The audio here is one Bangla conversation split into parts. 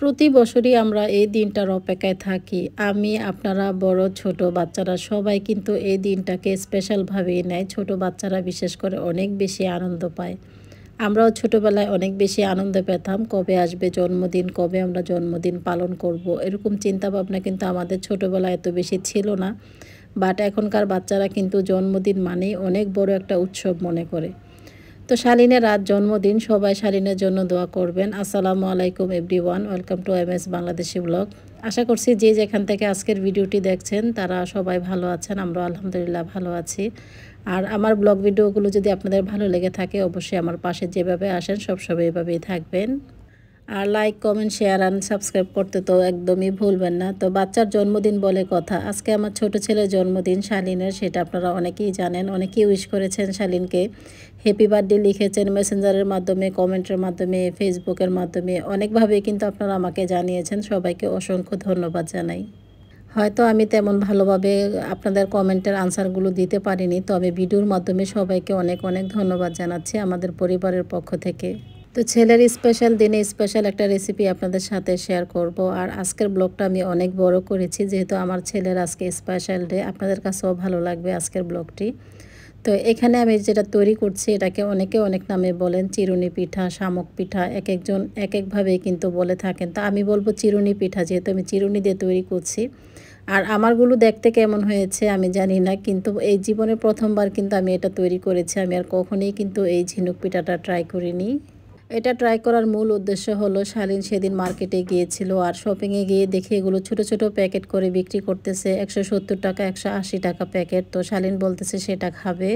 প্রতি বছরই আমরা এই দিনটার অপেক্ষায় থাকি আমি আপনারা বড় ছোট বাচ্চারা সবাই কিন্তু এই দিনটাকে স্পেশালভাবেই নেয় ছোট বাচ্চারা বিশেষ করে অনেক বেশি আনন্দ পায় আমরাও ছোটবেলায় অনেক বেশি আনন্দ পেতাম কবে আসবে জন্মদিন কবে আমরা জন্মদিন পালন করব। এরকম চিন্তাভাবনা কিন্তু আমাদের ছোটবেলায় এত বেশি ছিল না বাট এখনকার বাচ্চারা কিন্তু জন্মদিন মানেই অনেক বড় একটা উৎসব মনে করে তো শালিনের রাত জন্মদিন সবাই শালিনের জন্য দোয়া করবেন আসসালামু আলাইকুম every one welcome to M S Bangladeshi blog আশা করছি যে যেখান থেকে আজকের ভিডিওটি দেখছেন তারা সবাই ভালো আছেন আমরা আলহামদুলিল্লাহ ভালো আছি আর আমার ব্লগ ভিডিওগুলো যদি আপনাদের ভালো লেগে থাকে অবশ্যই আমার পাশে যেভাবে আসেন সবসময় এভাবেই থাকবেন আর like comment share and subscribe করতে তো একদমই ভুলবেন না তো বাচ্চার জন্মদিন বলে কথা আজকে আমার ছোট ছেলের জন্মদিন শালিনের সেটা আপনারা অনেকেই জানেন অনেকেই উইশ করেছেন শালিনকে হ্যাপি বার্থডে লিখেছেন মেসেঞ্জারের মাধ্যমে কমেন্টের মাধ্যমে ফেসবুকের মাধ্যমে অনেকভাবে কিন্তু আপনারা আমাকে জানিয়েছেন সবাইকে অসংখ্য ধন্যবাদ জানাই হয়তো আমি তেমন ভালোভাবে আপনাদের কমেন্টের আনসারগুলো দিতে পারিনি তবে ভিডিওর মাধ্যমে সবাইকে অনেক অনেক ধন্যবাদ জানাচ্ছি আমাদের পরিবারের পক্ষ থেকে তো ছেলের স্পেশাল দিনে স্পেশাল একটা রেসিপি আপনাদের সাথে শেয়ার করব আর আজকের ব্লগটা আমি অনেক বড় করেছি যেহেতু আমার ছেলের আজকে স্পেশাল ডে আপনাদের কাছেও ভালো লাগবে আজকের ব্লগটি তো এখানে আমি যেটা তৈরি করছি এটাকে অনেকে অনেক নামে বলেন চিরুনি পিঠা শামুক পিঠা এক একজন এক একভাবেই কিন্তু বলে থাকেন তা আমি বলবো চিরুনি পিঠা যেহেতু আমি চিরুনি দিয়ে তৈরি করছি আর আমারগুলো দেখতে কেমন হয়েছে আমি জানি না কিন্তু এই জীবনে প্রথমবার কিন্তু আমি এটা তৈরি করেছি আমি আর কখনোই কিন্তু এই ঝিনুক পিঠাটা ট্রাই করিনি এটা ট্রাই করার মূল উদ্দেশ্য হলো শালিন সেদিন মার্কেটে গিয়েছিল আর শপিংয়ে গিয়ে দেখে এগুলো ছোট ছোট প্যাকেট করে বিক্রি করতেছে একশো সত্তর টাকা একশো আশি টাকা প্যাকেট তো শালিন বলতেছে সেটা খাবে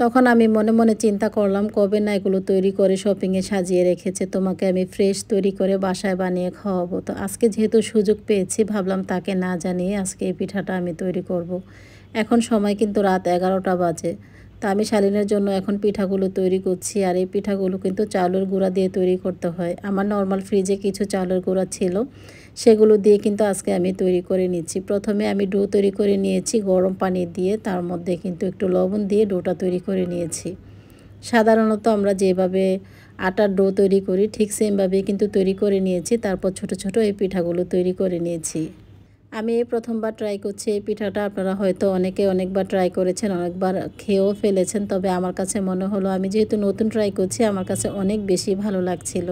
তখন আমি মনে মনে চিন্তা করলাম কবে না এগুলো তৈরি করে শপিংয়ে সাজিয়ে রেখেছে তোমাকে আমি ফ্রেশ তৈরি করে বাসায় বানিয়ে খাওয়াবো তো আজকে যেহেতু সুযোগ পেয়েছি ভাবলাম তাকে না জানিয়ে আজকে এই পিঠাটা আমি তৈরি করব। এখন সময় কিন্তু রাত এগারোটা বাজে তো আমি শালিনের জন্য এখন পিঠাগুলো তৈরি করছি আর এই পিঠাগুলো কিন্তু চাউলের গুঁড়া দিয়ে তৈরি করতে হয় আমার নর্মাল ফ্রিজে কিছু চাউলের গুঁড়া ছিল সেগুলো দিয়ে কিন্তু আজকে আমি তৈরি করে নিচ্ছি প্রথমে আমি ডো তৈরি করে নিয়েছি গরম পানি দিয়ে তার মধ্যে কিন্তু একটু লবণ দিয়ে ডোটা তৈরি করে নিয়েছি সাধারণত আমরা যেভাবে আটার ডো তৈরি করি ঠিক সেমভাবে কিন্তু তৈরি করে নিয়েছি তারপর ছোট ছোট এই পিঠাগুলো তৈরি করে নিয়েছি আমি প্রথমবার ট্রাই করছি এই পিঠাটা আপনারা হয়তো অনেকে অনেকবার ট্রাই করেছেন অনেকবার খেয়েও ফেলেছেন তবে আমার কাছে মনে হলো আমি যেহেতু নতুন ট্রাই করছি আমার কাছে অনেক বেশি ভালো লাগছিল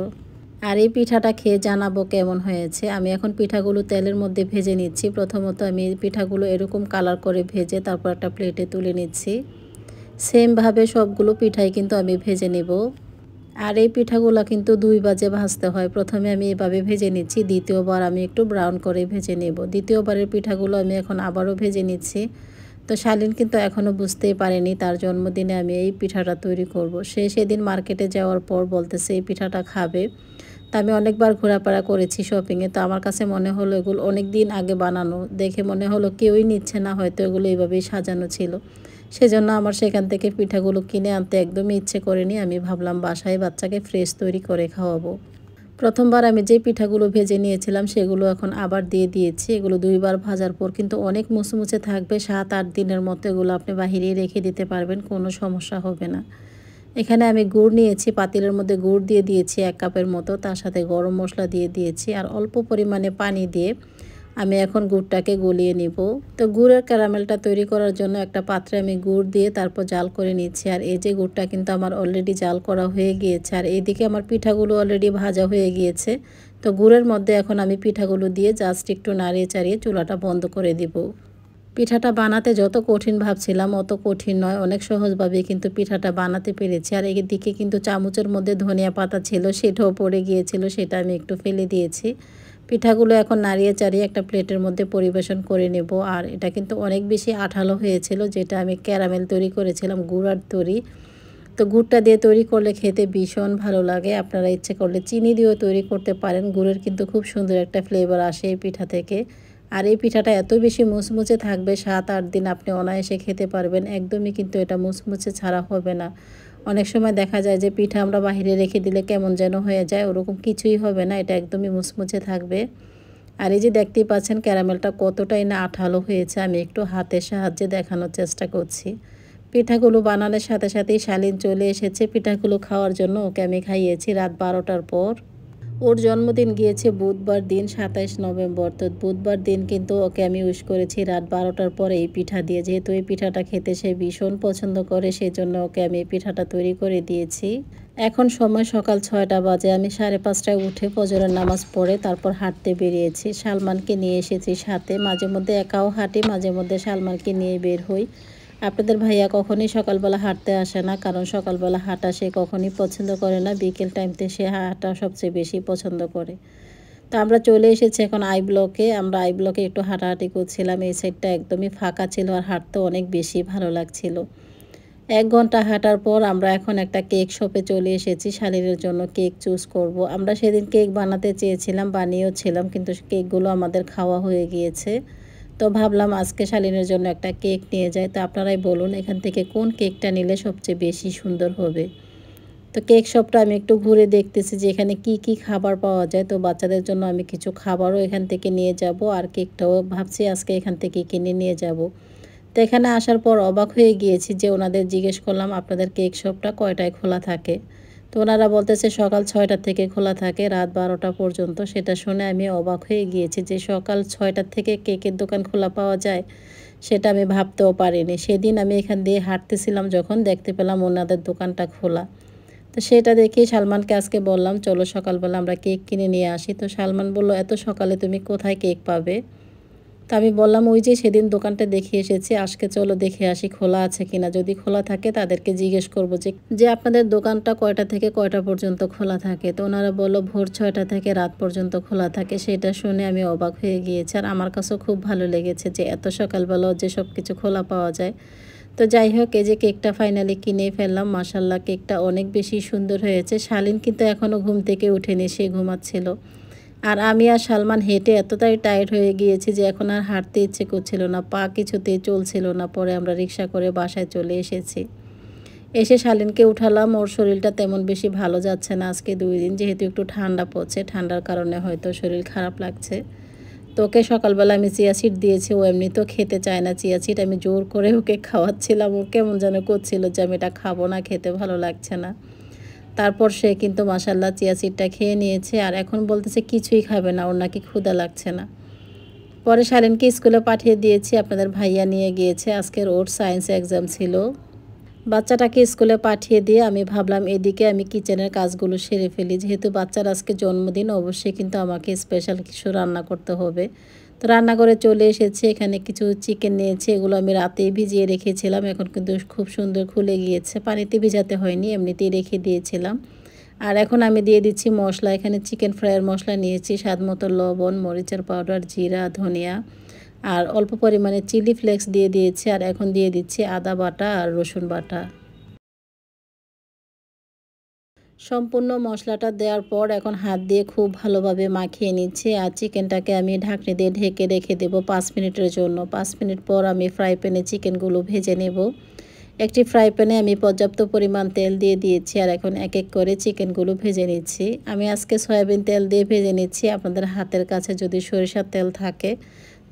আর এই পিঠাটা খেয়ে জানাবো কেমন হয়েছে আমি এখন পিঠাগুলো তেলের মধ্যে ভেজে নিচ্ছি প্রথমত আমি পিঠাগুলো এরকম কালার করে ভেজে তারপর একটা প্লেটে তুলে নিচ্ছি সেমভাবে সবগুলো পিঠাই কিন্তু আমি ভেজে নেবো আর এই পিঠাগুলো কিন্তু দুই বাজে ভাজতে হয় প্রথমে আমি এভাবে ভেজে নিচ্ছি দ্বিতীয়বার আমি একটু ব্রাউন করে ভেজে নেব দ্বিতীয়বারের পিঠাগুলো আমি এখন আবারও ভেজে নিচ্ছি তো শালিন কিন্তু এখনও বুঝতেই পারেনি তার জন্মদিনে আমি এই পিঠাটা তৈরি করব। সে সেদিন মার্কেটে যাওয়ার পর বলতেছে এই পিঠাটা খাবে তা আমি অনেকবার ঘোরাফেরা করেছি শপিংয়ে তো আমার কাছে মনে হলো এগুলো অনেক দিন আগে বানানো দেখে মনে হলো কেউই নিচ্ছে না হয়তো এগুলো এইভাবেই সাজানো ছিল সেজন্য আমার সেখান থেকে পিঠাগুলো কিনে আনতে একদমই ইচ্ছে করেনি আমি ভাবলাম বাসায় বাচ্চাকে ফ্রেশ তৈরি করে খাওয়াবো প্রথমবার আমি যে পিঠাগুলো ভেজে নিয়েছিলাম সেগুলো এখন আবার দিয়ে দিয়েছি এগুলো দুইবার ভাজার পর কিন্তু অনেক মুছে থাকবে সাত আট দিনের মতো এগুলো আপনি বাহিরে রেখে দিতে পারবেন কোনো সমস্যা হবে না এখানে আমি গুড় নিয়েছি পাতিলের মধ্যে গুড় দিয়ে দিয়েছি এক কাপের মতো তার সাথে গরম মশলা দিয়ে দিয়েছি আর অল্প পরিমাণে পানি দিয়ে আমি এখন গুড়টাকে গলিয়ে নিব তো গুড়ের ক্যারামেলটা তৈরি করার জন্য একটা পাত্রে আমি গুড় দিয়ে তারপর জাল করে নিচ্ছি আর এই যে গুড়টা কিন্তু আমার অলরেডি জাল করা হয়ে গিয়েছে আর এইদিকে আমার পিঠাগুলো অলরেডি ভাজা হয়ে গিয়েছে তো গুড়ের মধ্যে এখন আমি পিঠাগুলো দিয়ে জাস্ট একটু নাড়িয়ে চাড়িয়ে চুলাটা বন্ধ করে দিব পিঠাটা বানাতে যত কঠিন ভাবছিলাম অত কঠিন নয় অনেক সহজভাবে কিন্তু পিঠাটা বানাতে পেরেছি আর এদিকে কিন্তু চামচের মধ্যে ধনিয়া পাতা ছিল সেটাও পড়ে গিয়েছিল সেটা আমি একটু ফেলে দিয়েছি পিঠাগুলো এখন নাড়িয়ে চাড়িয়ে একটা প্লেটের মধ্যে পরিবেশন করে নেব আর এটা কিন্তু অনেক বেশি আঠালো হয়েছিল যেটা আমি ক্যারামেল তৈরি করেছিলাম গুড়ার তৈরি তো গুড়টা দিয়ে তৈরি করলে খেতে ভীষণ ভালো লাগে আপনারা ইচ্ছে করলে চিনি দিয়েও তৈরি করতে পারেন গুড়ের কিন্তু খুব সুন্দর একটা ফ্লেভার আসে এই পিঠা থেকে আর এই পিঠাটা এত বেশি মুচমুচে থাকবে সাত আট দিন আপনি অনায়াসে খেতে পারবেন একদমই কিন্তু এটা মুচমুচে ছাড়া হবে না অনেক সময় দেখা যায় যে পিঠা আমরা বাহিরে রেখে দিলে কেমন যেন হয়ে যায় ওরকম কিছুই হবে না এটা একদমই মুচমুচে থাকবে আর এই যে দেখতেই পাচ্ছেন ক্যারামেলটা কতটাই না আঠালো হয়েছে আমি একটু হাতের সাহায্যে দেখানোর চেষ্টা করছি পিঠাগুলো বানানোর সাথে সাথেই শালিন চলে এসেছে পিঠাগুলো খাওয়ার জন্য ওকে আমি খাইয়েছি রাত বারোটার পর ওর জন্মদিন গিয়েছে বুধবার দিন সাতাইশ নভেম্বর তো বুধবার দিন কিন্তু ওকে আমি উইশ করেছি রাত বারোটার পরে এই পিঠা দিয়ে যেহেতু এই পিঠাটা খেতে সে ভীষণ পছন্দ করে সেই জন্য ওকে আমি এই পিঠাটা তৈরি করে দিয়েছি এখন সময় সকাল ছয়টা বাজে আমি সাড়ে পাঁচটায় উঠে পজরের নামাজ পড়ে তারপর হাঁটতে বেরিয়েছি সালমানকে নিয়ে এসেছি সাথে মাঝে মধ্যে একাও হাঁটি মাঝে মধ্যে সালমানকে নিয়ে বের হই আপনাদের ভাইয়া কখনই সকালবেলা হাঁটতে আসে না কারণ সকালবেলা হাঁটা সে কখনই পছন্দ করে না বিকেল টাইমতে সে হাঁটা সবচেয়ে বেশি পছন্দ করে তো আমরা চলে এসেছি এখন আই ব্লকে আমরা আই ব্লকে একটু হাঁটাহাঁটি করছিলাম এই সাইডটা একদমই ফাঁকা ছিল আর হাঁটতে অনেক বেশি ভালো লাগছিল এক ঘন্টা হাঁটার পর আমরা এখন একটা কেক শপে চলে এসেছি শালীরের জন্য কেক চুজ করব। আমরা সেদিন কেক বানাতে চেয়েছিলাম বানিয়েও ছিলাম কিন্তু কেকগুলো আমাদের খাওয়া হয়ে গিয়েছে তো ভাবলাম আজকে শালিনের জন্য একটা কেক নিয়ে যাই তো আপনারাই বলুন এখান থেকে কোন কেকটা নিলে সবচেয়ে বেশি সুন্দর হবে তো কেক শপটা আমি একটু ঘুরে দেখতেছি যে এখানে কি কি খাবার পাওয়া যায় তো বাচ্চাদের জন্য আমি কিছু খাবারও এখান থেকে নিয়ে যাব আর কেকটাও ভাবছি আজকে এখান থেকে কিনে নিয়ে যাব তো এখানে আসার পর অবাক হয়ে গিয়েছি যে ওনাদের জিজ্ঞেস করলাম আপনাদের কেক শপটা কয়টায় খোলা থাকে তো ওনারা বলতেছে সকাল ছয়টার থেকে খোলা থাকে রাত বারোটা পর্যন্ত সেটা শুনে আমি অবাক হয়ে গিয়েছি যে সকাল ছয়টার থেকে কেকের দোকান খোলা পাওয়া যায় সেটা আমি ভাবতেও পারিনি সেদিন আমি এখান দিয়ে হাঁটতেছিলাম যখন দেখতে পেলাম ওনাদের দোকানটা খোলা তো সেটা দেখে সালমানকে আজকে বললাম চলো সকালবেলা আমরা কেক কিনে নিয়ে আসি তো সালমান বলল এত সকালে তুমি কোথায় কেক পাবে তা আমি বললাম ওই যে সেদিন দোকানটা দেখে এসেছি আজকে চলো দেখে আসি খোলা আছে কিনা যদি খোলা থাকে তাদেরকে জিজ্ঞেস করব যে যে আপনাদের দোকানটা কয়টা থেকে কয়টা পর্যন্ত খোলা থাকে তো ওনারা বললো ভোর ছয়টা থেকে রাত পর্যন্ত খোলা থাকে সেটা শুনে আমি অবাক হয়ে গিয়েছি আর আমার কাছেও খুব ভালো লেগেছে যে এত সকালবেলাও যে সব কিছু খোলা পাওয়া যায় তো যাই হোক এই যে কেকটা ফাইনালি কিনে ফেললাম মাসাল্লাহ কেকটা অনেক বেশি সুন্দর হয়েছে শালিন কিন্তু এখনও ঘুম থেকে উঠেনি সে ঘুমাচ্ছিল আর আমি আর সালমান হেঁটে এতটাই টায়ার্ড হয়ে গিয়েছি যে এখন আর হাঁটতে ইচ্ছে করছিল না পা কিছুতে চলছিল না পরে আমরা রিক্সা করে বাসায় চলে এসেছি এসে শালিনকে উঠালাম ওর শরীরটা তেমন বেশি ভালো যাচ্ছে না আজকে দুই দিন যেহেতু একটু ঠান্ডা পড়ছে ঠান্ডার কারণে হয়তো শরীর খারাপ লাগছে তোকে সকালবেলা আমি চিয়াশিট দিয়েছি ও এমনি তো খেতে চায় না চিয়াশিট আমি জোর করে ওকে খাওয়াচ্ছিলাম ও কেমন যেন করছিল যে আমি এটা খাবো না খেতে ভালো লাগছে না তারপর সে কিন্তু মাসাল্লাহ চিয়া সিডটা খেয়ে নিয়েছে আর এখন বলতেছে কিছুই খাবে না ওর নাকি ক্ষুদা লাগছে না পরে শালেনকে স্কুলে পাঠিয়ে দিয়েছি আপনাদের ভাইয়া নিয়ে গিয়েছে আজকের ওর সায়েন্স এক্সাম ছিল বাচ্চাটাকে স্কুলে পাঠিয়ে দিয়ে আমি ভাবলাম এদিকে আমি কিচেনের কাজগুলো সেরে ফেলি যেহেতু বাচ্চার আজকে জন্মদিন অবশ্যই কিন্তু আমাকে স্পেশাল কিছু রান্না করতে হবে তো রান্নাঘরে চলে এসেছে এখানে কিছু চিকেন নিয়েছে এগুলো আমি রাতে ভিজিয়ে রেখেছিলাম এখন কিন্তু খুব সুন্দর খুলে গিয়েছে পানিতে ভিজাতে হয়নি এমনিতেই রেখে দিয়েছিলাম আর এখন আমি দিয়ে দিচ্ছি মশলা এখানে চিকেন ফ্রাইয়ের মশলা নিয়েছি স্বাদ মতো লবণ মরিচের পাউডার জিরা ধনিয়া আর অল্প পরিমাণে চিলি ফ্লেক্স দিয়ে দিয়েছি আর এখন দিয়ে দিচ্ছি আদা বাটা আর রসুন বাটা সম্পূর্ণ মশলাটা দেওয়ার পর এখন হাত দিয়ে খুব ভালোভাবে মাখিয়ে নিচ্ছে আর চিকেনটাকে আমি ঢাকনি দিয়ে ঢেকে রেখে দেব পাঁচ মিনিটের জন্য পাঁচ মিনিট পর আমি ফ্রাই প্যানে চিকেনগুলো ভেজে নেব একটি ফ্রাই প্যানে আমি পর্যাপ্ত পরিমাণ তেল দিয়ে দিয়েছি আর এখন এক এক করে চিকেনগুলো ভেজে নিচ্ছি আমি আজকে সয়াবিন তেল দিয়ে ভেজে নিচ্ছি আপনাদের হাতের কাছে যদি সরিষার তেল থাকে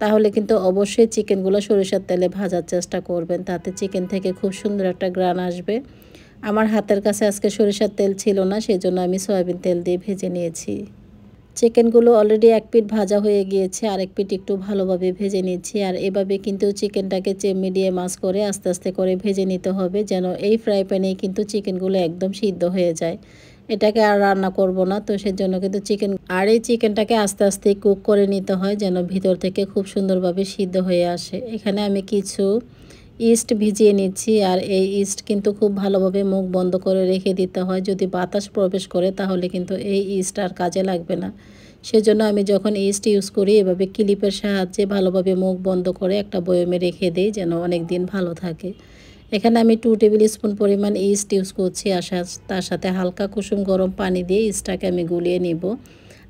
তাহলে কিন্তু অবশ্যই চিকেনগুলো সরিষার তেলে ভাজার চেষ্টা করবেন তাতে চিকেন থেকে খুব সুন্দর একটা গ্রান আসবে আমার হাতের কাছে আজকে সরিষার তেল ছিল না সেই জন্য আমি সয়াবিন তেল দিয়ে ভেজে নিয়েছি চিকেনগুলো অলরেডি এক পিট ভাজা হয়ে গিয়েছে আর এক পিট একটু ভালোভাবে ভেজে নিচ্ছি আর এভাবে কিন্তু চিকেনটাকে চেমি দিয়ে মাছ করে আস্তে আস্তে করে ভেজে নিতে হবে যেন এই ফ্রাই প্যানে কিন্তু চিকেনগুলো একদম সিদ্ধ হয়ে যায় এটাকে আর রান্না করব না তো সেজন্য কিন্তু চিকেন আর এই চিকেনটাকে আস্তে আস্তে কুক করে নিতে হয় যেন ভিতর থেকে খুব সুন্দরভাবে সিদ্ধ হয়ে আসে এখানে আমি কিছু ইস্ট ভিজিয়ে নিচ্ছি আর এই ইস্ট কিন্তু খুব ভালোভাবে মুখ বন্ধ করে রেখে দিতে হয় যদি বাতাস প্রবেশ করে তাহলে কিন্তু এই ইস্ট আর কাজে লাগবে না সেজন্য আমি যখন ইস্ট ইউজ করি এভাবে ক্লিপের সাহায্যে ভালোভাবে মুখ বন্ধ করে একটা বয়মে রেখে দিই যেন অনেক দিন ভালো থাকে এখানে আমি টু টেবিল স্পুন পরিমাণ ইস্ট ইউজ করছি আর তার সাথে হালকা কুসুম গরম পানি দিয়ে ইস্টটাকে আমি গুলিয়ে নিব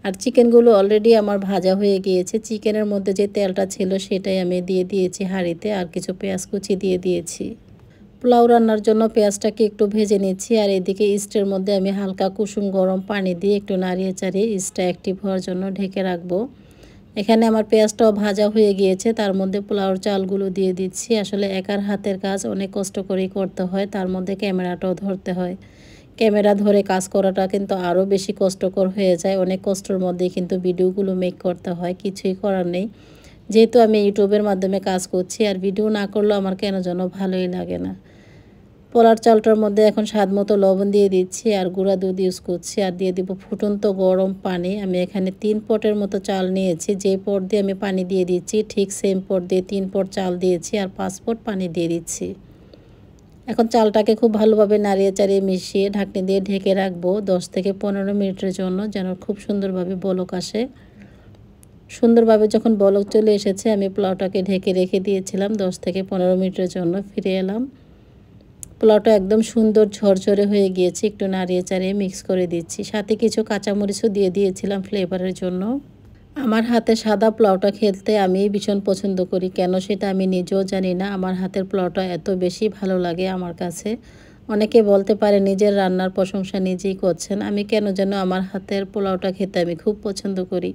আর চিকেনগুলো অলরেডি আমার ভাজা হয়ে গিয়েছে চিকেনের মধ্যে যে তেলটা ছিল সেটাই আমি দিয়ে দিয়েছি হাঁড়িতে আর কিছু পেঁয়াজ কুচি দিয়ে দিয়েছি পোলাও রান্নার জন্য পেঁয়াজটাকে একটু ভেজে নিচ্ছি আর এদিকে ইস্টের মধ্যে আমি হালকা কুসুম গরম পানি দিয়ে একটু নাড়িয়ে চাড়িয়ে ইস্টটা অ্যাক্টিভ হওয়ার জন্য ঢেকে রাখবো এখানে আমার পেঁয়াজটাও ভাজা হয়ে গিয়েছে তার মধ্যে পোলাওর চালগুলো দিয়ে দিচ্ছি আসলে একার হাতের কাজ অনেক কষ্ট করেই করতে হয় তার মধ্যে ক্যামেরাটাও ধরতে হয় ক্যামেরা ধরে কাজ করাটা কিন্তু আরও বেশি কষ্টকর হয়ে যায় অনেক কষ্টর মধ্যে কিন্তু ভিডিওগুলো মেক করতে হয় কিছুই করার নেই যেহেতু আমি ইউটিউবের মাধ্যমে কাজ করছি আর ভিডিও না করলেও আমার কেন যেন ভালোই লাগে না পোলার চালটার মধ্যে এখন স্বাদ মতো লবণ দিয়ে দিচ্ছি আর গুঁড়া দুধ ইউজ করছি আর দিয়ে দিব ফুটন্ত গরম পানি আমি এখানে তিন পটের মতো চাল নিয়েছি যে পট দিয়ে আমি পানি দিয়ে দিচ্ছি ঠিক সেম পট দিয়ে তিন পট চাল দিয়েছি আর পাঁচ পট পানি দিয়ে দিচ্ছি এখন চালটাকে খুব ভালোভাবে নাড়িয়ে চাড়িয়ে মিশিয়ে ঢাকনি দিয়ে ঢেকে রাখবো দশ থেকে পনেরো মিনিটের জন্য যেন খুব সুন্দরভাবে বলক আসে সুন্দরভাবে যখন বলক চলে এসেছে আমি পোলাওটাকে ঢেকে রেখে দিয়েছিলাম দশ থেকে পনেরো মিনিটের জন্য ফিরে এলাম পোলাওটা একদম সুন্দর ঝরঝরে হয়ে গিয়েছে একটু নাড়িয়ে চাড়িয়ে মিক্স করে দিচ্ছি সাথে কিছু কাঁচামরিচও দিয়ে দিয়েছিলাম ফ্লেভারের জন্য আমার হাতে সাদা পোলাওটা খেলতে আমি ভীষণ পছন্দ করি কেন সেটা আমি নিজেও জানি না আমার হাতের পোলাওটা এত বেশি ভালো লাগে আমার কাছে অনেকে বলতে পারে নিজের রান্নার প্রশংসা নিজেই করছেন আমি কেন যেন আমার হাতের পোলাওটা খেতে আমি খুব পছন্দ করি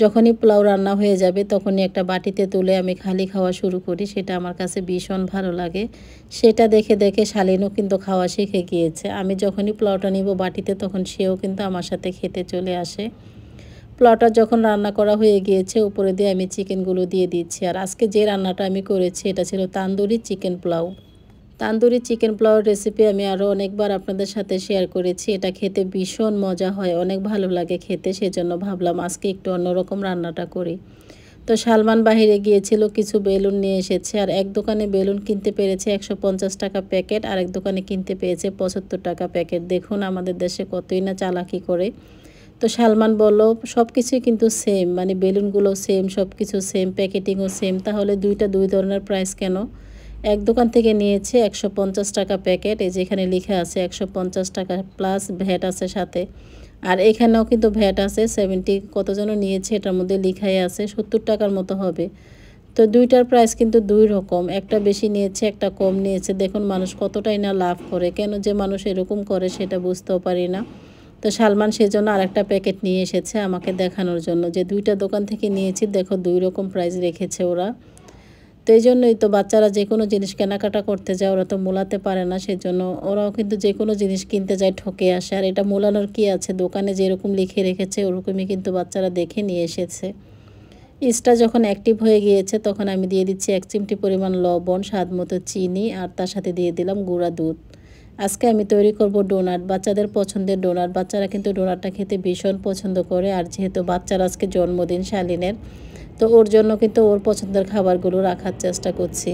যখনই পোলাও রান্না হয়ে যাবে তখনই একটা বাটিতে তুলে আমি খালি খাওয়া শুরু করি সেটা আমার কাছে ভীষণ ভালো লাগে সেটা দেখে দেখে শালিনও কিন্তু খাওয়া শিখে গিয়েছে আমি যখনই পোলাওটা নিব বাটিতে তখন সেও কিন্তু আমার সাথে খেতে চলে আসে পোলাওটা যখন রান্না করা হয়ে গিয়েছে উপরে দিয়ে আমি চিকেনগুলো দিয়ে দিচ্ছি আর আজকে যে রান্নাটা আমি করেছি এটা ছিল তান্দুরি চিকেন পোলাও তান্দুরি চিকেন পোলাওর রেসিপি আমি আরও অনেকবার আপনাদের সাথে শেয়ার করেছি এটা খেতে ভীষণ মজা হয় অনেক ভালো লাগে খেতে সেজন্য ভাবলাম আজকে একটু অন্যরকম রান্নাটা করি তো সালমান বাহিরে গিয়েছিল কিছু বেলুন নিয়ে এসেছে আর এক দোকানে বেলুন কিনতে পেরেছে একশো পঞ্চাশ টাকা প্যাকেট আর এক দোকানে কিনতে পেয়েছে পঁচাত্তর টাকা প্যাকেট দেখুন আমাদের দেশে কতই না চালাকি করে তো সালমান বলো সব কিছুই কিন্তু সেম মানে বেলুনগুলো সেম সব কিছু সেম প্যাকেটিংও সেম তাহলে দুইটা দুই ধরনের প্রাইস কেন এক দোকান থেকে নিয়েছে একশো পঞ্চাশ টাকা প্যাকেট এই যেখানে লিখা আছে একশো পঞ্চাশ টাকা প্লাস ভ্যাট আছে সাথে আর এখানেও কিন্তু ভ্যাট আছে সেভেন্টি কতজনও নিয়েছে এটার মধ্যে লিখাই আছে সত্তর টাকার মতো হবে তো দুইটার প্রাইস কিন্তু দুই রকম একটা বেশি নিয়েছে একটা কম নিয়েছে দেখুন মানুষ কতটাই না লাভ করে কেন যে মানুষ এরকম করে সেটা বুঝতেও পারি না তো সালমান সেজন্য আরেকটা প্যাকেট নিয়ে এসেছে আমাকে দেখানোর জন্য যে দুইটা দোকান থেকে নিয়েছি দেখো দুই রকম প্রাইস রেখেছে ওরা তো এই জন্যই তো বাচ্চারা যে কোনো জিনিস কেনাকাটা করতে যায় ওরা তো মোলাতে পারে না সেজন্য ওরাও কিন্তু যে কোনো জিনিস কিনতে যায় ঠকে আসে আর এটা মোলানোর কি আছে দোকানে যেরকম লিখে রেখেছে ওরকমই কিন্তু বাচ্চারা দেখে নিয়ে এসেছে ইস্টা যখন অ্যাক্টিভ হয়ে গিয়েছে তখন আমি দিয়ে দিচ্ছি এক চিমটি পরিমাণ লবণ স্বাদ মতো চিনি আর তার সাথে দিয়ে দিলাম গুঁড়া দুধ আজকে আমি তৈরি করব ডোনাট বাচ্চাদের পছন্দের ডোনাট বাচ্চারা কিন্তু ডোনাটটা খেতে ভীষণ পছন্দ করে আর যেহেতু বাচ্চার আজকে জন্মদিন শালিনের তো ওর জন্য কিন্তু ওর পছন্দের খাবারগুলো রাখার চেষ্টা করছি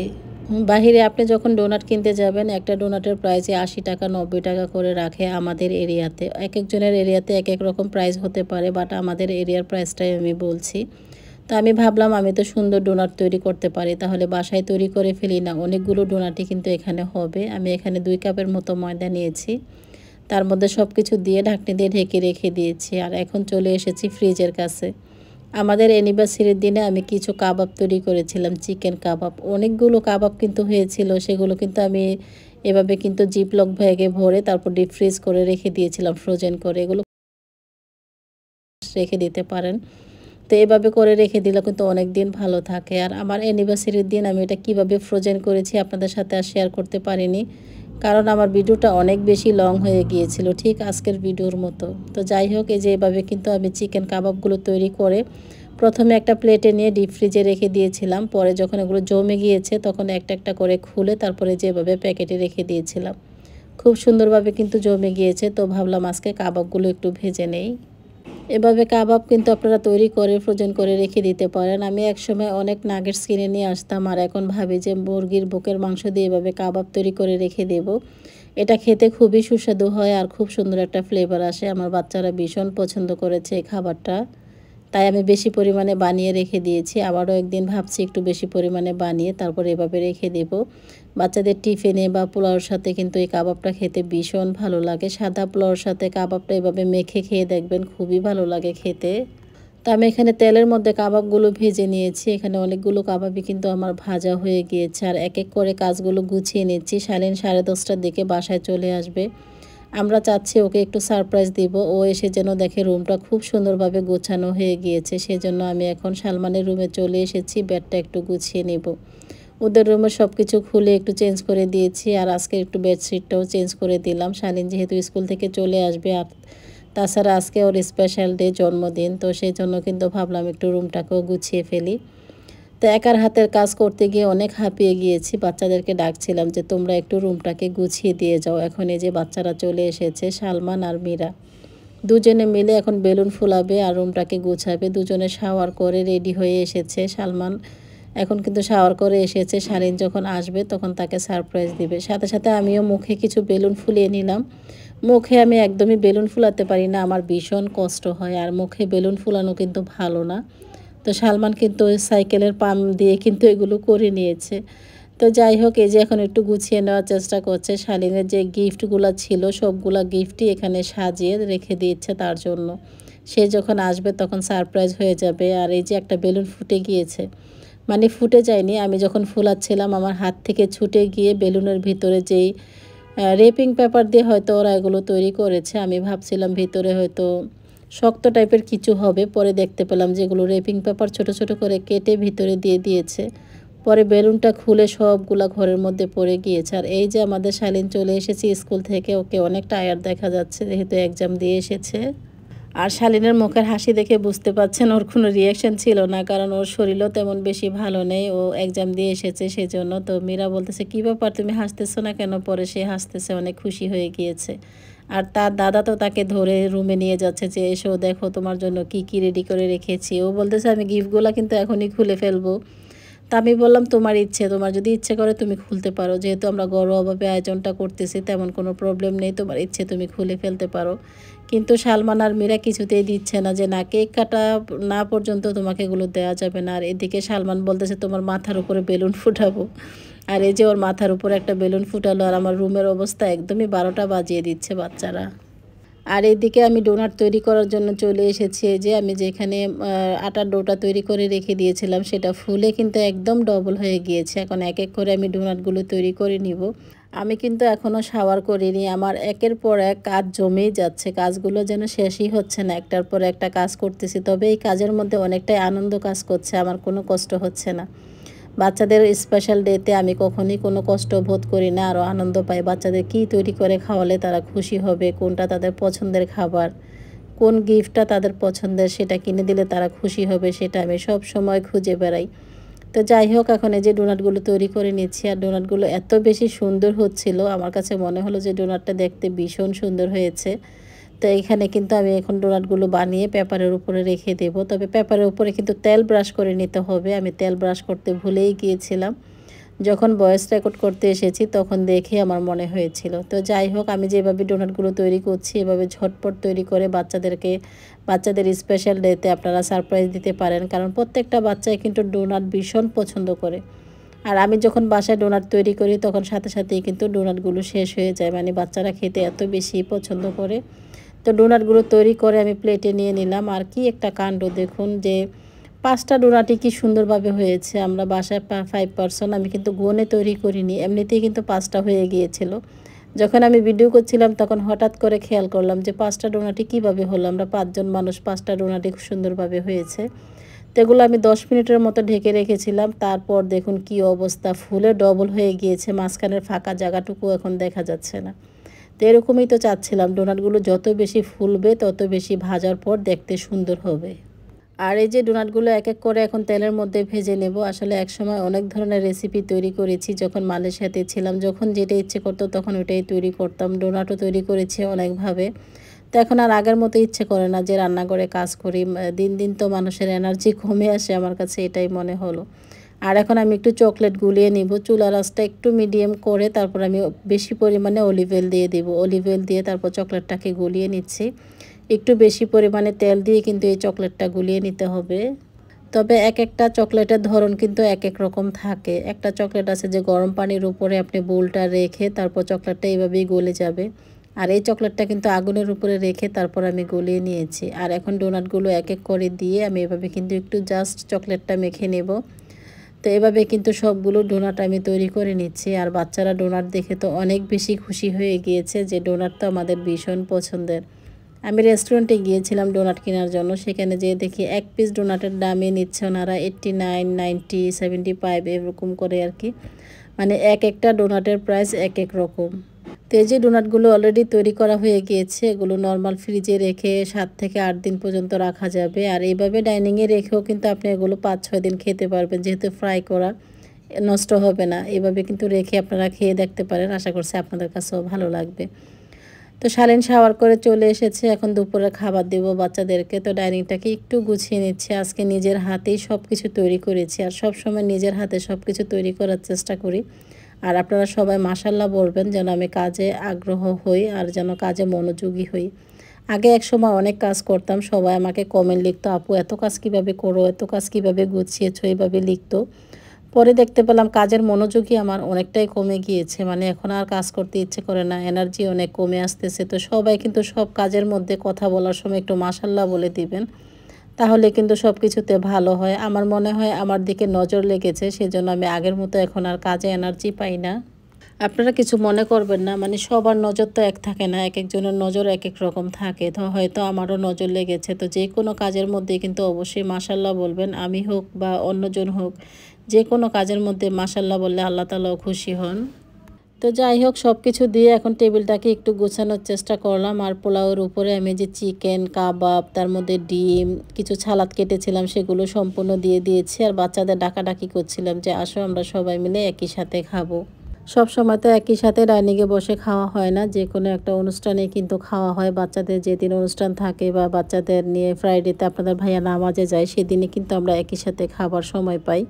বাহিরে আপনি যখন ডোনাট কিনতে যাবেন একটা ডোনাটের প্রাইসে আশি টাকা নব্বই টাকা করে রাখে আমাদের এরিয়াতে এক একজনের এরিয়াতে এক এক রকম প্রাইস হতে পারে বাট আমাদের এরিয়ার প্রাইসটাই আমি বলছি তো আমি ভাবলাম আমি তো সুন্দর ডোনাট তৈরি করতে পারি তাহলে বাসায় তৈরি করে ফেলি না অনেকগুলো ডোনাটই কিন্তু এখানে হবে আমি এখানে দুই কাপের মতো ময়দা নিয়েছি তার মধ্যে সব কিছু দিয়ে ঢাকনি দিয়ে ঢেকে রেখে দিয়েছি আর এখন চলে এসেছি ফ্রিজের কাছে আমাদের অ্যানিভার্সারির দিনে আমি কিছু কাবাব তৈরি করেছিলাম চিকেন কাবাব অনেকগুলো কাবাব কিন্তু হয়েছিল সেগুলো কিন্তু আমি এভাবে কিন্তু জিপলক ভ্যাগে ভরে তারপর ডিপ ফ্রিজ করে রেখে দিয়েছিলাম ফ্রোজেন করে এগুলো রেখে দিতে পারেন তো এভাবে করে রেখে দিলে কিন্তু অনেক দিন ভালো থাকে আর আমার অ্যানিভার্সারির দিন আমি এটা কিভাবে ফ্রোজেন করেছি আপনাদের সাথে আর শেয়ার করতে পারিনি কারণ আমার ভিডিওটা অনেক বেশি লং হয়ে গিয়েছিল ঠিক আজকের ভিডিওর মতো তো যাই হোক এই যে এভাবে কিন্তু আমি চিকেন কাবাবগুলো তৈরি করে প্রথমে একটা প্লেটে নিয়ে ডিপ ফ্রিজে রেখে দিয়েছিলাম পরে যখন এগুলো জমে গিয়েছে তখন একটা একটা করে খুলে তারপরে যেভাবে প্যাকেটে রেখে দিয়েছিলাম খুব সুন্দরভাবে কিন্তু জমে গিয়েছে তো ভাবলাম আজকে কাবাবগুলো একটু ভেজে নেই এভাবে কাবাব কিন্তু আপনারা তৈরি করে ফ্রোজেন করে রেখে দিতে পারেন আমি একসময় অনেক নাগেটস কিনে নিয়ে আসতাম আর এখন ভাবি যে মুরগির বুকের মাংস দিয়ে এভাবে কাবাব তৈরি করে রেখে দেব এটা খেতে খুবই সুস্বাদু হয় আর খুব সুন্দর একটা ফ্লেভার আসে আমার বাচ্চারা ভীষণ পছন্দ করেছে এই খাবারটা তাই আমি বেশি পরিমাণে বানিয়ে রেখে দিয়েছি আবারও একদিন ভাবছি একটু বেশি পরিমাণে বানিয়ে তারপর এভাবে রেখে দেব বাচ্চাদের টিফিনে বা পোলাওর সাথে কিন্তু এই কাবাবটা খেতে ভীষণ ভালো লাগে সাদা পোলাওর সাথে কাবাবটা এভাবে মেখে খেয়ে দেখবেন খুবই ভালো লাগে খেতে তো আমি এখানে তেলের মধ্যে কাবাবগুলো ভেজে নিয়েছি এখানে অনেকগুলো কাবাবই কিন্তু আমার ভাজা হয়ে গিয়েছে আর এক এক করে কাজগুলো গুছিয়ে নিচ্ছি সালিন সাড়ে দশটার দিকে বাসায় চলে আসবে আমরা চাচ্ছি ওকে একটু সারপ্রাইজ দিব ও এসে যেন দেখে রুমটা খুব সুন্দরভাবে গোছানো হয়ে গিয়েছে সেজন্য আমি এখন সালমানের রুমে চলে এসেছি ব্যাডটা একটু গুছিয়ে নেব ওদের রুমে সব কিছু খুলে একটু চেঞ্জ করে দিয়েছি আর আজকে একটু বেডশিটটাও চেঞ্জ করে দিলাম শালিন যেহেতু স্কুল থেকে চলে আসবে আর তাছাড়া আজকে ওর স্পেশাল ডে জন্মদিন তো সেই জন্য কিন্তু ভাবলাম একটু রুমটাকেও গুছিয়ে ফেলি তো একার হাতের কাজ করতে গিয়ে অনেক হাঁপিয়ে গিয়েছি বাচ্চাদেরকে ডাকছিলাম যে তোমরা একটু রুমটাকে গুছিয়ে দিয়ে যাও এখন এই যে বাচ্চারা চলে এসেছে সালমান আর মীরা দুজনে মিলে এখন বেলুন ফুলাবে আর রুমটাকে গুছাবে দুজনে শাওয়ার করে রেডি হয়ে এসেছে সালমান এখন কিন্তু শাওয়ার করে এসেছে শালিন যখন আসবে তখন তাকে সারপ্রাইজ দিবে সাথে সাথে আমিও মুখে কিছু বেলুন ফুলিয়ে নিলাম মুখে আমি একদমই বেলুন ফুলাতে পারি না আমার ভীষণ কষ্ট হয় আর মুখে বেলুন ফুলানো কিন্তু ভালো না তো সালমান কিন্তু ওই সাইকেলের পাম দিয়ে কিন্তু এগুলো করে নিয়েছে তো যাই হোক এই যে এখন একটু গুছিয়ে নেওয়ার চেষ্টা করছে শালিনের যে গিফটগুলো ছিল সবগুলো গিফটই এখানে সাজিয়ে রেখে দিচ্ছে তার জন্য সে যখন আসবে তখন সারপ্রাইজ হয়ে যাবে আর এই যে একটা বেলুন ফুটে গিয়েছে মানে ফুটে যায়নি আমি যখন ফুলাচ্ছিলাম আমার হাত থেকে ছুটে গিয়ে বেলুনের ভিতরে যেই রেপিং পেপার দিয়ে হয়তো ওরা এগুলো তৈরি করেছে আমি ভাবছিলাম ভিতরে হয়তো শক্ত টাইপের কিছু হবে পরে দেখতে পেলাম যেগুলো রেপিং পেপার ছোট ছোট করে কেটে ভিতরে দিয়ে দিয়েছে পরে বেলুনটা খুলে সবগুলা ঘরের মধ্যে পড়ে গিয়েছে আর এই যে আমাদের শালিন চলে এসেছে স্কুল থেকে ওকে অনেক টায়ার দেখা যাচ্ছে যেহেতু এক্সাম দিয়ে এসেছে আর শালিনের মুখের হাসি দেখে বুঝতে পাচ্ছেন ওর কোনো রিয়াকশন ছিল না কারণ ওর শরীরও তেমন বেশি ভালো নেই ও এক্সাম দিয়ে এসেছে সেজন্য তো মীরা বলতেছে কী ব্যাপার তুমি হাসতেছো না কেন পরে সে হাসতেছে অনেক খুশি হয়ে গিয়েছে আর তার দাদা তো তাকে ধরে রুমে নিয়ে যাচ্ছে যে এসো দেখো তোমার জন্য কি কি রেডি করে রেখেছি ও বলতেছে আমি গিফটগুলো কিন্তু এখনই খুলে ফেলবো তা আমি বললাম তোমার ইচ্ছে তোমার যদি ইচ্ছে করে তুমি খুলতে পারো যেহেতু আমরা গর্ব অভাবে আয়োজনটা করতেছি তেমন কোনো প্রবলেম নেই তোমার ইচ্ছে তুমি খুলে ফেলতে পারো কিন্তু সালমান আর মীরা কিছুতেই দিচ্ছে না যে না কেক কাটা না পর্যন্ত তোমাকে এগুলো দেওয়া যাবে না আর এদিকে সালমান বলতেছে তোমার মাথার উপরে বেলুন ফুটাবো আর এই যে ওর মাথার উপর একটা বেলুন ফুটালো আর আমার রুমের অবস্থা একদমই বারোটা বাজিয়ে দিচ্ছে বাচ্চারা আর এদিকে আমি ডোনাট তৈরি করার জন্য চলে এসেছি যে আমি যেখানে আটার ডোটা তৈরি করে রেখে দিয়েছিলাম সেটা ফুলে কিন্তু একদম ডবল হয়ে গিয়েছে এখন এক এক করে আমি ডোনাটগুলো তৈরি করে নিব আমি কিন্তু এখনও শাওয়ার করিনি আমার একের পর এক কাজ জমেই যাচ্ছে কাজগুলো যেন শেষই হচ্ছে না একটার পর একটা কাজ করতেছি তবে এই কাজের মধ্যে অনেকটাই আনন্দ কাজ করছে আমার কোনো কষ্ট হচ্ছে না বাচ্চাদের স্পেশাল ডেতে আমি কখনই কোনো কষ্ট বোধ করি না আরও আনন্দ পাই বাচ্চাদের কী তৈরি করে খাওয়ালে তারা খুশি হবে কোনটা তাদের পছন্দের খাবার কোন গিফটটা তাদের পছন্দের সেটা কিনে দিলে তারা খুশি হবে সেটা আমি সব সময় খুঁজে বেড়াই তো যাই হোক এখন এই যে ডোনাটগুলো তৈরি করে নিচ্ছি আর ডোনাটগুলো এত বেশি সুন্দর হচ্ছিল আমার কাছে মনে হলো যে ডোনাটটা দেখতে ভীষণ সুন্দর হয়েছে তো এখানে কিন্তু আমি এখন ডোনাটগুলো বানিয়ে পেপারের উপরে রেখে দেব তবে পেপারের উপরে কিন্তু তেল ব্রাশ করে নিতে হবে আমি তেল ব্রাশ করতে ভুলেই গিয়েছিলাম যখন বয়েস রেকর্ড করতে এসেছি তখন দেখে আমার মনে হয়েছিল তো যাই হোক আমি যেভাবে ডোনাটগুলো তৈরি করছি এভাবে ঝটপট তৈরি করে বাচ্চাদেরকে বাচ্চাদের স্পেশাল ডেতে আপনারা সারপ্রাইজ দিতে পারেন কারণ প্রত্যেকটা বাচ্চাই কিন্তু ডোনাট ভীষণ পছন্দ করে আর আমি যখন বাসায় ডোনাট তৈরি করি তখন সাথে সাথেই কিন্তু ডোনাটগুলো শেষ হয়ে যায় মানে বাচ্চারা খেতে এত বেশি পছন্দ করে তো ডোনাটগুলো তৈরি করে আমি প্লেটে নিয়ে নিলাম আর কি একটা কাণ্ড দেখুন যে পাঁচটা ডোনাটি কি সুন্দরভাবে হয়েছে আমরা বাসায় ফাইভ পার্সন আমি কিন্তু গোনে তৈরি করিনি এমনিতেই কিন্তু পাঁচটা হয়ে গিয়েছিল যখন আমি ভিডিও করছিলাম তখন হঠাৎ করে খেয়াল করলাম যে পাঁচটা ডোনাটি কিভাবে হলো আমরা পাঁচজন মানুষ পাঁচটা ডোনাটি খুব সুন্দরভাবে হয়েছে তেগুলো আমি দশ মিনিটের মতো ঢেকে রেখেছিলাম তারপর দেখুন কি অবস্থা ফুলে ডবল হয়ে গিয়েছে মাঝখানের ফাঁকা জায়গাটুকু এখন দেখা যাচ্ছে না তো এরকমই তো চাচ্ছিলাম ডোনাটগুলো যত বেশি ফুলবে তত বেশি ভাজার পর দেখতে সুন্দর হবে আর এই যে ডোনাটগুলো এক এক করে এখন তেলের মধ্যে ভেজে নেব আসলে একসময় অনেক ধরনের রেসিপি তৈরি করেছি যখন মালয়েশিয়াতে ছিলাম যখন যেটা ইচ্ছে করতো তখন ওটাই তৈরি করতাম ডোনাটও তৈরি করেছি অনেকভাবে তো এখন আর আগের মতো ইচ্ছে করে না যে রান্না করে কাজ করি দিন দিন তো মানুষের এনার্জি কমে আসে আমার কাছে এটাই মনে হলো আর এখন আমি একটু চকলেট গুলিয়ে নিব চুলা রাসটা একটু মিডিয়াম করে তারপর আমি বেশি পরিমাণে অলিভেল দিয়ে দেবো অলিভেল দিয়ে তারপর চকলেটটাকে গুলিয়ে নিচ্ছি একটু বেশি পরিমাণে তেল দিয়ে কিন্তু এই চকলেটটা গুলিয়ে নিতে হবে তবে এক একটা চকলেটের ধরন কিন্তু এক এক রকম থাকে একটা চকলেট আছে যে গরম পানির উপরে আপনি বোলটা রেখে তারপর চকলেটটা এইভাবেই গলে যাবে আর এই চকলেটটা কিন্তু আগুনের উপরে রেখে তারপর আমি গলিয়ে নিয়েছি আর এখন ডোনাটগুলো এক এক করে দিয়ে আমি এভাবে কিন্তু একটু জাস্ট চকলেটটা মেখে নেব তো এভাবে কিন্তু সবগুলো ডোনাট আমি তৈরি করে নিচ্ছি আর বাচ্চারা ডোনাট দেখে তো অনেক বেশি খুশি হয়ে গিয়েছে যে ডোনাট তো আমাদের ভীষণ পছন্দের আমি রেস্টুরেন্টে গিয়েছিলাম ডোনাট কেনার জন্য সেখানে যেয়ে দেখি এক পিস ডোনাটের দামে নিচ্ছে ওনারা eighty nine ninety seventy five এরকম করে আর কি মানে এক একটা ডোনাটের প্রাইস এক এক রকম তো এই যে ডোনাটগুলো অলরেডি তৈরি করা হয়ে গিয়েছে এগুলো নর্মাল ফ্রিজে রেখে সাত থেকে আট দিন পর্যন্ত রাখা যাবে আর এইভাবে ডাইনিংয়ে রেখেও কিন্তু আপনি এগুলো পাঁচ ছয় দিন খেতে পারবেন যেহেতু ফ্রাই করা নষ্ট হবে না এভাবে কিন্তু রেখে আপনারা খেয়ে দেখতে পারেন আশা করছি আপনাদের কাছেও ভালো লাগবে তো শালিন শাওয়ার করে চলে এসেছে এখন দুপুরে খাবার দেবো বাচ্চাদেরকে তো ডাইনিংটাকে একটু গুছিয়ে নিচ্ছে আজকে নিজের হাতেই সব কিছু তৈরি করেছি আর সব সময় নিজের হাতে সব কিছু তৈরি করার চেষ্টা করি আর আপনারা সবাই মাসাল্লাহ বলবেন যেন আমি কাজে আগ্রহ হই আর যেন কাজে মনোযোগী হই আগে এক সময় অনেক কাজ করতাম সবাই আমাকে কমেন্ট লিখতো আপু এত কাজ কিভাবে করো এত কাজ কিভাবে গুছিয়েছো এইভাবে লিখতো পরে দেখতে পেলাম কাজের মনোযোগই আমার অনেকটাই কমে গিয়েছে মানে এখন আর কাজ করতে ইচ্ছে করে না এনার্জি অনেক কমে আসতেছে তো সবাই কিন্তু সব কাজের মধ্যে কথা বলার সময় একটু মাসাল্লাহ বলে দিবেন তাহলে কিন্তু সব কিছুতে ভালো হয় আমার মনে হয় আমার দিকে নজর লেগেছে সেজন্য আমি আগের মতো এখন আর কাজে এনার্জি পাই না আপনারা কিছু মনে করবেন না মানে সবার নজর তো এক থাকে না এক একজনের নজর এক এক রকম থাকে তো হয়তো আমারও নজর লেগেছে তো যে কোনো কাজের মধ্যে কিন্তু অবশ্যই মাসাল্লাহ বলবেন আমি হোক বা অন্যজন হোক যে কোনো কাজের মধ্যে মাসাল্লাহ বললে আল্লাহ তালাও খুশি হন তো যাই হোক সব কিছু দিয়ে এখন টেবিলটাকে একটু গোছানোর চেষ্টা করলাম আর পোলাওয়ের উপরে আমি যে চিকেন কাবাব তার মধ্যে ডিম কিছু ছালাদ কেটেছিলাম সেগুলো সম্পূর্ণ দিয়ে দিয়েছি আর বাচ্চাদের ডাকাডাকি করছিলাম যে আসো আমরা সবাই মিলে একই সাথে খাবো সব সময় তো একই সাথে ডাইনিংয়ে বসে খাওয়া হয় না যে কোনো একটা অনুষ্ঠানে কিন্তু খাওয়া হয় বাচ্চাদের যেদিন অনুষ্ঠান থাকে বা বাচ্চাদের নিয়ে ফ্রাইডেতে আপনাদের ভাইয়া নামাজে যায় সেদিনে কিন্তু আমরা একই সাথে খাবার সময় পাই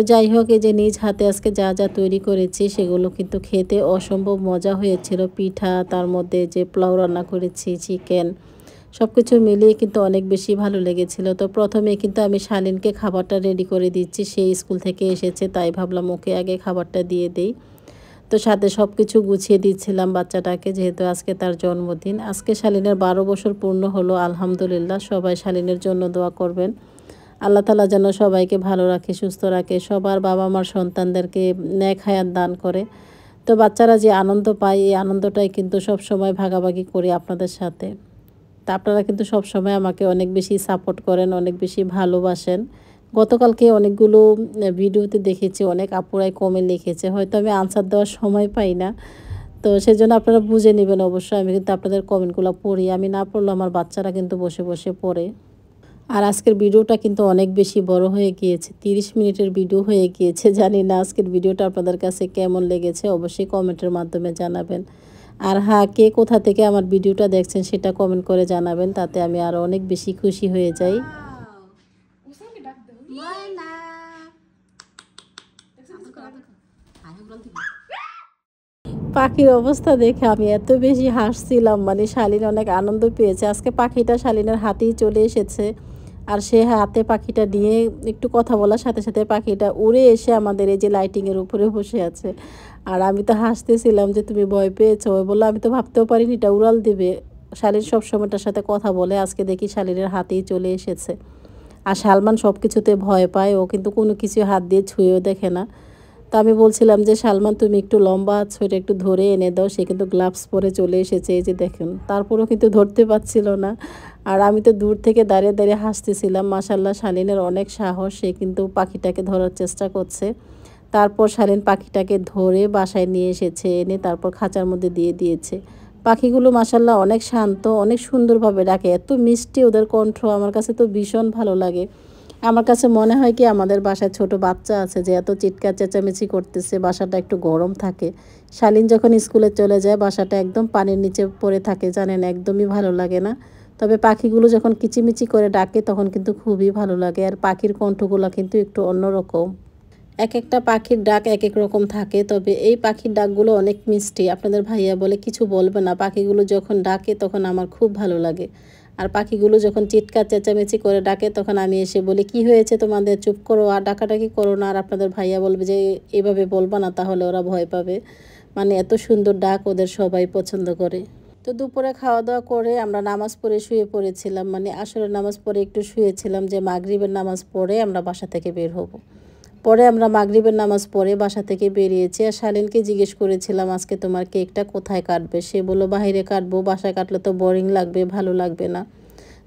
তো যাই হোক এই যে নিজ হাতে আজকে যা যা তৈরি করেছি সেগুলো কিন্তু খেতে অসম্ভব মজা হয়েছিল পিঠা তার মধ্যে যে পোলাও রান্না করেছি চিকেন সব কিছু মিলিয়ে কিন্তু অনেক বেশি ভালো লেগেছিল তো প্রথমে কিন্তু আমি শালিনকে খাবারটা রেডি করে দিচ্ছি সেই স্কুল থেকে এসেছে তাই ভাবলাম ওকে আগে খাবারটা দিয়ে দেই তো সাথে সব কিছু গুছিয়ে দিচ্ছিলাম বাচ্চাটাকে যেহেতু আজকে তার জন্মদিন আজকে শালিনের বারো বছর পূর্ণ হলো আলহামদুলিল্লাহ সবাই শালিনের জন্য দোয়া করবেন আল্লাহ তালা যেন সবাইকে ভালো রাখে সুস্থ রাখে সবার বাবা মার সন্তানদেরকে ন্যাক হায়াত দান করে তো বাচ্চারা যে আনন্দ পায় এই আনন্দটাই কিন্তু সব সময় ভাগাভাগি করি আপনাদের সাথে তা আপনারা কিন্তু সব সময় আমাকে অনেক বেশি সাপোর্ট করেন অনেক বেশি ভালোবাসেন গতকালকে অনেকগুলো ভিডিওতে দেখেছি অনেক আপুরাই কমে লিখেছে হয়তো আমি আনসার দেওয়ার সময় পাই না তো সেজন্য আপনারা বুঝে নেবেন অবশ্যই আমি কিন্তু আপনাদের কমেন্টগুলো পড়ি আমি না পড়লে আমার বাচ্চারা কিন্তু বসে বসে পড়ে আর আজকের ভিডিওটা কিন্তু অনেক বেশি বড় হয়ে গিয়েছে 30 মিনিটের ভিডিও হয়ে গিয়েছে জানি না আজকের ভিডিওটা আপনাদের কাছে কেমন লেগেছে অবশ্যই কমেন্টের মাধ্যমে জানাবেন আর হ্যাঁ কে কোথা থেকে আমার ভিডিওটা দেখছেন সেটা কমেন্ট করে জানাবেন তাতে আমি আরও অনেক বেশি খুশি হয়ে যাই পাখির অবস্থা দেখে আমি এত বেশি হাসছিলাম মানে শালিন অনেক আনন্দ পেয়েছে আজকে পাখিটা শালিনের হাতেই চলে এসেছে আর সে হাতে পাখিটা নিয়ে একটু কথা বলার সাথে সাথে পাখিটা উড়ে এসে আমাদের এই যে লাইটিংয়ের উপরে বসে আছে আর আমি তো হাসতেছিলাম যে তুমি ভয় পেয়েছো বললো আমি তো ভাবতেও পারিনি এটা উড়াল দিবে শালির সব সময়টার সাথে কথা বলে আজকে দেখি শালিরের হাতেই চলে এসেছে আর সালমান সব কিছুতে ভয় পায় ও কিন্তু কোনো কিছু হাত দিয়ে ছুঁয়েও দেখে না তো আমি বলছিলাম যে সালমান তুমি একটু লম্বা আছো এটা একটু ধরে এনে দাও সে কিন্তু গ্লাভস পরে চলে এসেছে এই যে দেখেন তারপরেও কিন্তু ধরতে পারছিল না আর আমি তো দূর থেকে দাঁড়িয়ে দাঁড়িয়ে হাসতেছিলাম মাসাল্লাহ শালিনের অনেক সাহস সে কিন্তু পাখিটাকে ধরার চেষ্টা করছে তারপর শালিন পাখিটাকে ধরে বাসায় নিয়ে এসেছে এনে তারপর খাঁচার মধ্যে দিয়ে দিয়েছে পাখিগুলো মাসাল্লাহ অনেক শান্ত অনেক সুন্দরভাবে ডাকে এত মিষ্টি ওদের কণ্ঠ আমার কাছে তো ভীষণ ভালো লাগে আমার কাছে মনে হয় কি আমাদের বাসায় ছোট বাচ্চা আছে যে এত চিৎকার চেঁচামেচি করতেছে বাসাটা একটু গরম থাকে শালিন যখন স্কুলে চলে যায় বাসাটা একদম পানির নিচে পড়ে থাকে জানেন একদমই ভালো লাগে না তবে পাখিগুলো যখন কিচিমিচি করে ডাকে তখন কিন্তু খুবই ভালো লাগে আর পাখির কণ্ঠগুলো কিন্তু একটু অন্যরকম এক একটা পাখির ডাক এক এক রকম থাকে তবে এই পাখির ডাকগুলো অনেক মিষ্টি আপনাদের ভাইয়া বলে কিছু বলবে না পাখিগুলো যখন ডাকে তখন আমার খুব ভালো লাগে আর পাখিগুলো যখন চিৎকার চেঁচামেচি করে ডাকে তখন আমি এসে বলি কি হয়েছে তোমাদের চুপ করো আর ডাকাডাকি করো না আর আপনাদের ভাইয়া বলবে যে এভাবে বলবা না তাহলে ওরা ভয় পাবে মানে এত সুন্দর ডাক ওদের সবাই পছন্দ করে তো দুপুরে খাওয়া দাওয়া করে আমরা নামাজ পড়ে শুয়ে পড়েছিলাম মানে আসলে নামাজ পড়ে একটু শুয়েছিলাম যে মাগরিবের নামাজ পড়ে আমরা বাসা থেকে বের হব পরে আমরা মাগরিবের নামাজ পড়ে বাসা থেকে বেরিয়েছি আর শালিনকে জিজ্ঞেস করেছিলাম আজকে তোমার কেকটা কোথায় কাটবে সে বললো বাহিরে কাটবো বাসায় কাটলে তো বোরিং লাগবে ভালো লাগবে না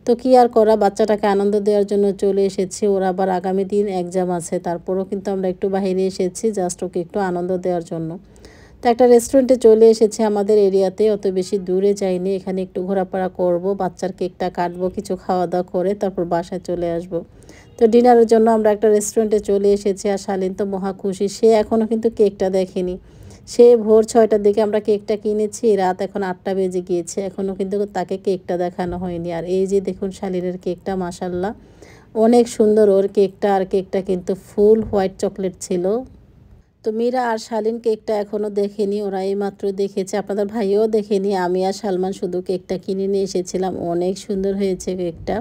তো কি আর করা বাচ্চাটাকে আনন্দ দেওয়ার জন্য চলে এসেছি ওর আবার আগামী দিন এক্সাম আছে তারপরও কিন্তু আমরা একটু বাহিরে এসেছি জাস্ট ওকে একটু আনন্দ দেওয়ার জন্য তো একটা রেস্টুরেন্টে চলে এসেছে আমাদের এরিয়াতে অত বেশি দূরে যাইনি এখানে একটু ঘোরাফেরা করব বাচ্চার কেকটা কাটবো কিছু খাওয়া দাওয়া করে তারপর বাসায় চলে আসব। তো ডিনারের জন্য আমরা একটা রেস্টুরেন্টে চলে এসেছি আর শালীন তো মহা খুশি সে এখনও কিন্তু কেকটা দেখেনি সে ভোর ছয়টার দিকে আমরা কেকটা কিনেছি রাত এখন আটটা বেজে গিয়েছে এখনও কিন্তু তাকে কেকটা দেখানো হয়নি আর এই যে দেখুন শালিনের কেকটা মাসাল্লাহ অনেক সুন্দর ওর কেকটা আর কেকটা কিন্তু ফুল হোয়াইট চকলেট ছিল তো মীরা আর শালিন কেকটা এখনও দেখেনি ওরা এই মাত্র দেখেছে আপনাদের ভাইও দেখেনি আমি আর সালমান শুধু কেকটা কিনে নিয়ে এসেছিলাম অনেক সুন্দর হয়েছে কেকটা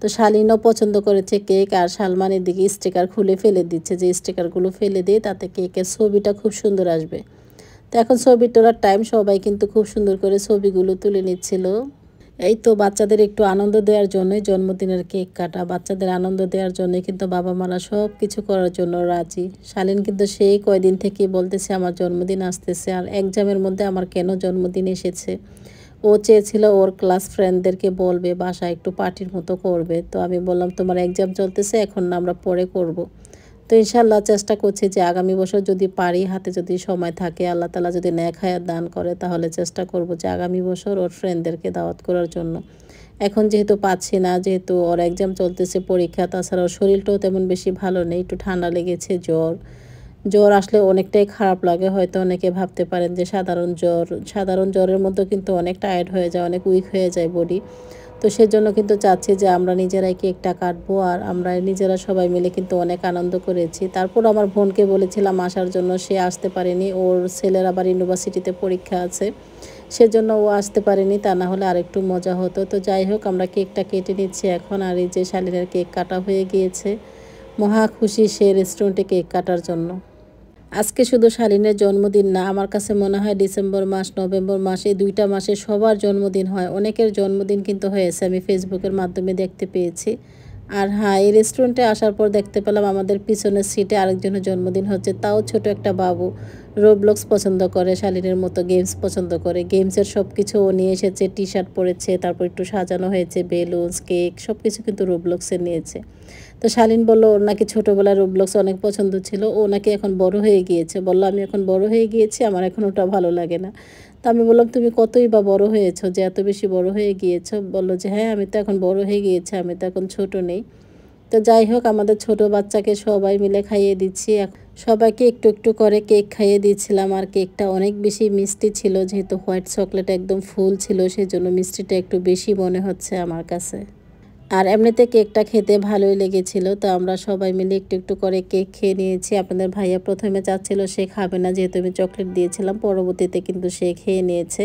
তো শালিনও পছন্দ করেছে কেক আর সালমান এদিকে স্টিকার খুলে ফেলে দিচ্ছে যে স্টিকারগুলো ফেলে দিয়ে তাতে কেকের ছবিটা খুব সুন্দর আসবে তো এখন ছবি তোলার টাইম সবাই কিন্তু খুব সুন্দর করে ছবিগুলো তুলে নিচ্ছিল এই তো বাচ্চাদের একটু আনন্দ দেওয়ার জন্য জন্মদিনের কেক কাটা বাচ্চাদের আনন্দ দেওয়ার জন্য কিন্তু বাবা মারা সব কিছু করার জন্য রাজি শালীন কিন্তু সেই কয়দিন থেকেই বলতেছে আমার জন্মদিন আসতেছে আর এক্সামের মধ্যে আমার কেন জন্মদিন এসেছে ও চেয়েছিল ওর ক্লাস ফ্রেন্ডদেরকে বলবে বাসা একটু পার্টির মতো করবে তো আমি বললাম তোমার এক্সাম চলতেছে এখন না আমরা পরে করবো তো ইনশাল্লাহ চেষ্টা করছি যে আগামী বছর যদি পারি হাতে যদি সময় থাকে আল্লাহ তালা যদি ন্যাক হায়াত দান করে তাহলে চেষ্টা করব যে আগামী বছর ওর ফ্রেন্ডদেরকে দাওয়াত করার জন্য এখন যেহেতু পাচ্ছি না যেহেতু ওর এক্সাম চলতেছে পরীক্ষা তাছাড়া ওর শরীরটাও তেমন বেশি ভালো নেই একটু ঠান্ডা লেগেছে জ্বর জ্বর আসলে অনেকটাই খারাপ লাগে হয়তো অনেকে ভাবতে পারেন যে সাধারণ জ্বর সাধারণ জ্বরের মধ্যে কিন্তু অনেক টায়ার্ড হয়ে যায় অনেক উইক হয়ে যায় বডি তো সেজন্য কিন্তু চাচ্ছি যে আমরা নিজেরাই কেকটা কাটবো আর আমরা নিজেরা সবাই মিলে কিন্তু অনেক আনন্দ করেছি তারপর আমার বোনকে বলেছিলাম আসার জন্য সে আসতে পারেনি ওর ছেলের আবার ইউনিভার্সিটিতে পরীক্ষা আছে সেজন্য ও আসতে পারেনি তা না হলে আরেকটু মজা হতো তো যাই হোক আমরা কেকটা কেটে নিচ্ছি এখন আর এই যে শালিনের কেক কাটা হয়ে গিয়েছে মহা খুশি সে রেস্টুরেন্টে কেক কাটার জন্য আজকে শুধু শালিনের জন্মদিন না আমার কাছে মনে হয় ডিসেম্বর মাস নভেম্বর মাস এই দুইটা মাসে সবার জন্মদিন হয় অনেকের জন্মদিন কিন্তু হয়েছে আমি ফেসবুকের মাধ্যমে দেখতে পেয়েছি আর হ্যাঁ এই রেস্টুরেন্টে আসার পর দেখতে পেলাম আমাদের পিছনের সিটে আরেকজনের জন্মদিন হচ্ছে তাও ছোট একটা বাবু রোবলক্স পছন্দ করে শালিনের মতো গেমস পছন্দ করে গেমসের সব কিছু ও নিয়ে এসেছে টি শার্ট পরেছে তারপর একটু সাজানো হয়েছে বেলুনস কেক সব কিছু কিন্তু রোবলক্সে নিয়েছে তো শালিন বলল ওর নাকি ছোটোবেলায় রোবলক্স অনেক পছন্দ ছিল ও নাকি এখন বড় হয়ে গিয়েছে বললো আমি এখন বড় হয়ে গিয়েছি আমার এখন ওটা ভালো লাগে না তো আমি বললাম তুমি কতই বা বড় হয়েছো যে এত বেশি বড় হয়ে গিয়েছো বললো যে হ্যাঁ আমি তো এখন বড় হয়ে গিয়েছি আমি তো এখন ছোট নেই তো যাই হোক আমাদের ছোট বাচ্চাকে সবাই মিলে খাইয়ে দিচ্ছি সবাইকে একটু একটু করে কেক খাইয়ে দিয়েছিলাম আর কেকটা অনেক বেশি মিষ্টি ছিল যেহেতু হোয়াইট চকলেট একদম ফুল ছিল সেই জন্য মিষ্টিটা একটু বেশি মনে হচ্ছে আমার কাছে আর এমনিতে কেকটা খেতে ভালোই লেগেছিল তো আমরা সবাই মিলে একটু একটু করে কেক খেয়ে নিয়েছি আপনাদের ভাইয়া প্রথমে চাচ্ছিল সে খাবে না যেহেতু আমি চকলেট দিয়েছিলাম পরবর্তীতে কিন্তু সে খেয়ে নিয়েছে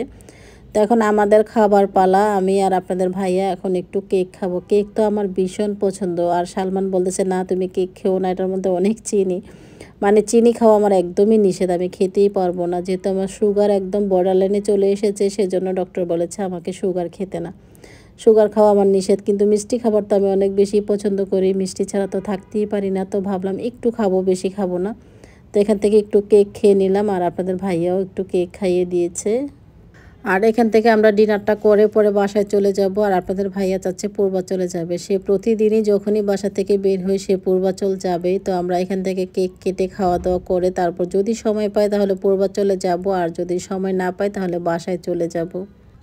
তো এখন আমাদের খাবার পালা আমি আর আপনাদের ভাইয়া এখন একটু কেক খাবো কেক তো আমার ভীষণ পছন্দ আর সালমান বলতেছে না তুমি কেক খেও না এটার মধ্যে অনেক চিনি মানে চিনি খাওয়া আমার একদমই নিষেধ আমি খেতেই পারবো না যেহেতু আমার সুগার একদম বর্ডার লাইনে চলে এসেছে সেজন্য ডক্টর বলেছে আমাকে সুগার খেতে না সুগার খাওয়া আমার নিষেধ কিন্তু মিষ্টি খাবার তো আমি অনেক বেশি পছন্দ করি মিষ্টি ছাড়া তো থাকতেই পারি না তো ভাবলাম একটু খাবো বেশি খাবো না তো এখান থেকে একটু কেক খেয়ে নিলাম আর আপনাদের ভাইয়াও একটু কেক খাইয়ে দিয়েছে আর এখান থেকে আমরা ডিনারটা করে পরে বাসায় চলে যাব আর আপনাদের ভাইয়া চাচ্ছে পূর্বাচলে যাবে সে প্রতিদিনই যখনই বাসা থেকে বের হয়ে সে পূর্বাচল যাবে তো আমরা এখান থেকে কেক কেটে খাওয়া দাওয়া করে তারপর যদি সময় পাই তাহলে পূর্বাচলে যাব আর যদি সময় না পাই তাহলে বাসায় চলে যাব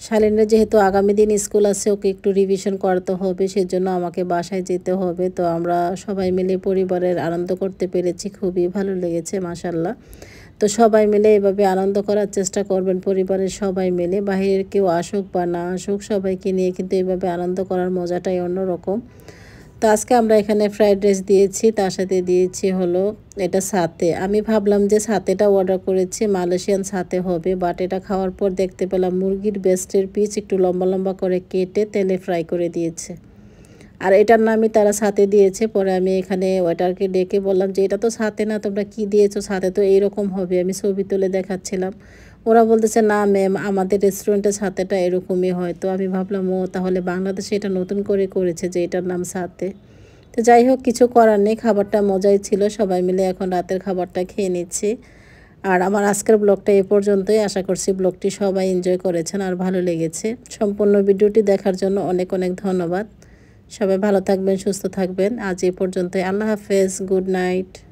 শালিনের যেহেতু আগামী দিন স্কুল আছে ওকে একটু রিভিশন করাতে হবে সেজন্য আমাকে বাসায় যেতে হবে তো আমরা সবাই মিলে পরিবারের আনন্দ করতে পেরেছি খুবই ভালো লেগেছে মাসাল্লাহ তো সবাই মিলে এভাবে আনন্দ করার চেষ্টা করবেন পরিবারের সবাই মিলে বাহিরের কেউ আসুক বা না আসুক সবাইকে নিয়ে কিন্তু এভাবে আনন্দ করার মজাটাই অন্যরকম তো আজকে আমরা এখানে ফ্রাইড রাইস দিয়েছি তার সাথে দিয়েছি হলো এটা সাথে আমি ভাবলাম যে সাথেটা অর্ডার করেছি মালয়েশিয়ান সাথে হবে বাট এটা খাওয়ার পর দেখতে পেলাম মুরগির বেস্টের পিস একটু লম্বা লম্বা করে কেটে তেলে ফ্রাই করে দিয়েছে আর এটার নামই তারা সাথে দিয়েছে পরে আমি এখানে ওয়েটারকে ডেকে বললাম যে এটা তো সাথে না তোমরা কি দিয়েছো সাথে তো এইরকম হবে আমি ছবি তুলে দেখাচ্ছিলাম ওরা বলতেছে না ম্যাম আমাদের রেস্টুরেন্টের সাথেটা এরকমই হয় তো আমি ভাবলাম ও তাহলে বাংলাদেশে এটা নতুন করে করেছে যে এটার নাম সাথে তো যাই হোক কিছু করার নেই খাবারটা মজাই ছিল সবাই মিলে এখন রাতের খাবারটা খেয়ে নিচ্ছি আর আমার আজকের ব্লগটা এ পর্যন্তই আশা করছি ব্লগটি সবাই এনজয় করেছেন আর ভালো লেগেছে সম্পূর্ণ ভিডিওটি দেখার জন্য অনেক অনেক ধন্যবাদ সবাই ভালো থাকবেন সুস্থ থাকবেন আজ এ পর্যন্তই আল্লাহ হাফেজ গুড নাইট